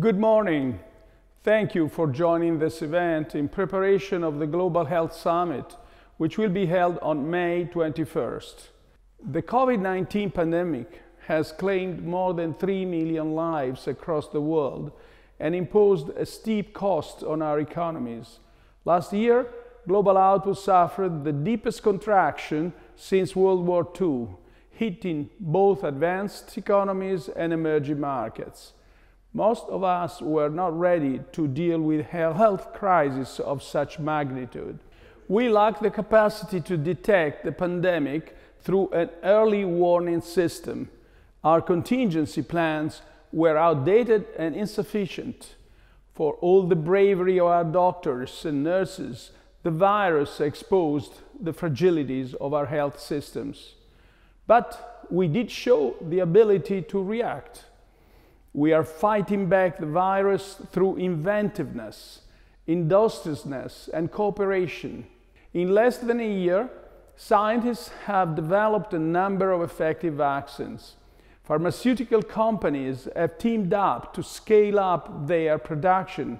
Good morning. Thank you for joining this event in preparation of the Global Health Summit, which will be held on May 21st. The COVID-19 pandemic has claimed more than 3 million lives across the world and imposed a steep cost on our economies. Last year, global output suffered the deepest contraction since World War II, hitting both advanced economies and emerging markets. Most of us were not ready to deal with a health crisis of such magnitude. We lack the capacity to detect the pandemic through an early warning system. Our contingency plans were outdated and insufficient. For all the bravery of our doctors and nurses, the virus exposed the fragilities of our health systems. But we did show the ability to react. We are fighting back the virus through inventiveness, industriousness, and cooperation. In less than a year, scientists have developed a number of effective vaccines. Pharmaceutical companies have teamed up to scale up their production.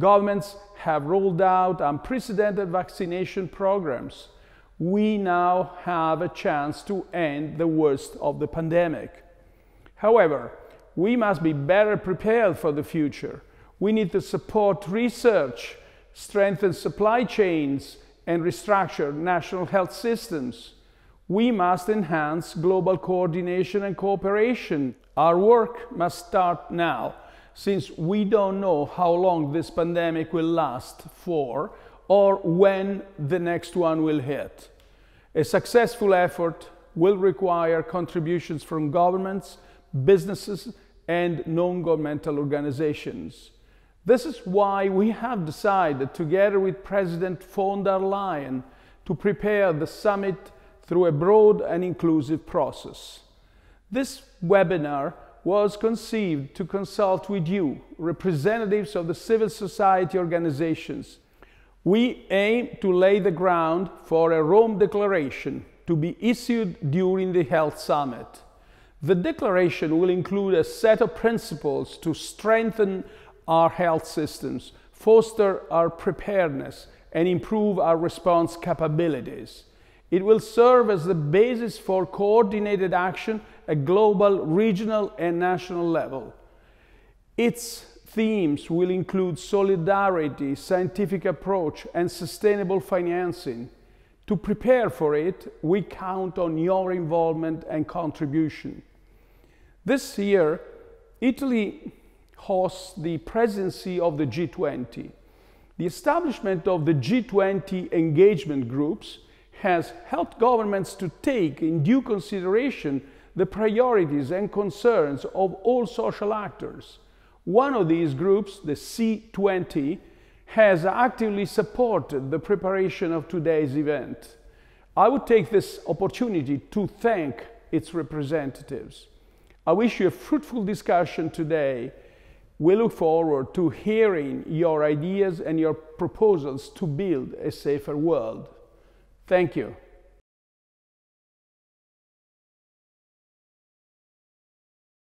Governments have rolled out unprecedented vaccination programs. We now have a chance to end the worst of the pandemic. However, we must be better prepared for the future. We need to support research, strengthen supply chains, and restructure national health systems. We must enhance global coordination and cooperation. Our work must start now, since we don't know how long this pandemic will last for or when the next one will hit. A successful effort will require contributions from governments, businesses, and non-governmental organizations. This is why we have decided, together with President von der Leyen, to prepare the summit through a broad and inclusive process. This webinar was conceived to consult with you, representatives of the civil society organizations. We aim to lay the ground for a Rome Declaration to be issued during the Health Summit. The declaration will include a set of principles to strengthen our health systems, foster our preparedness, and improve our response capabilities. It will serve as the basis for coordinated action at global, regional, and national level. Its themes will include solidarity, scientific approach, and sustainable financing. To prepare for it, we count on your involvement and contribution. This year, Italy hosts the presidency of the G20. The establishment of the G20 engagement groups has helped governments to take in due consideration the priorities and concerns of all social actors. One of these groups, the C20, has actively supported the preparation of today's event. I would take this opportunity to thank its representatives. I wish you a fruitful discussion today. We look forward to hearing your ideas and your proposals to build a safer world. Thank you.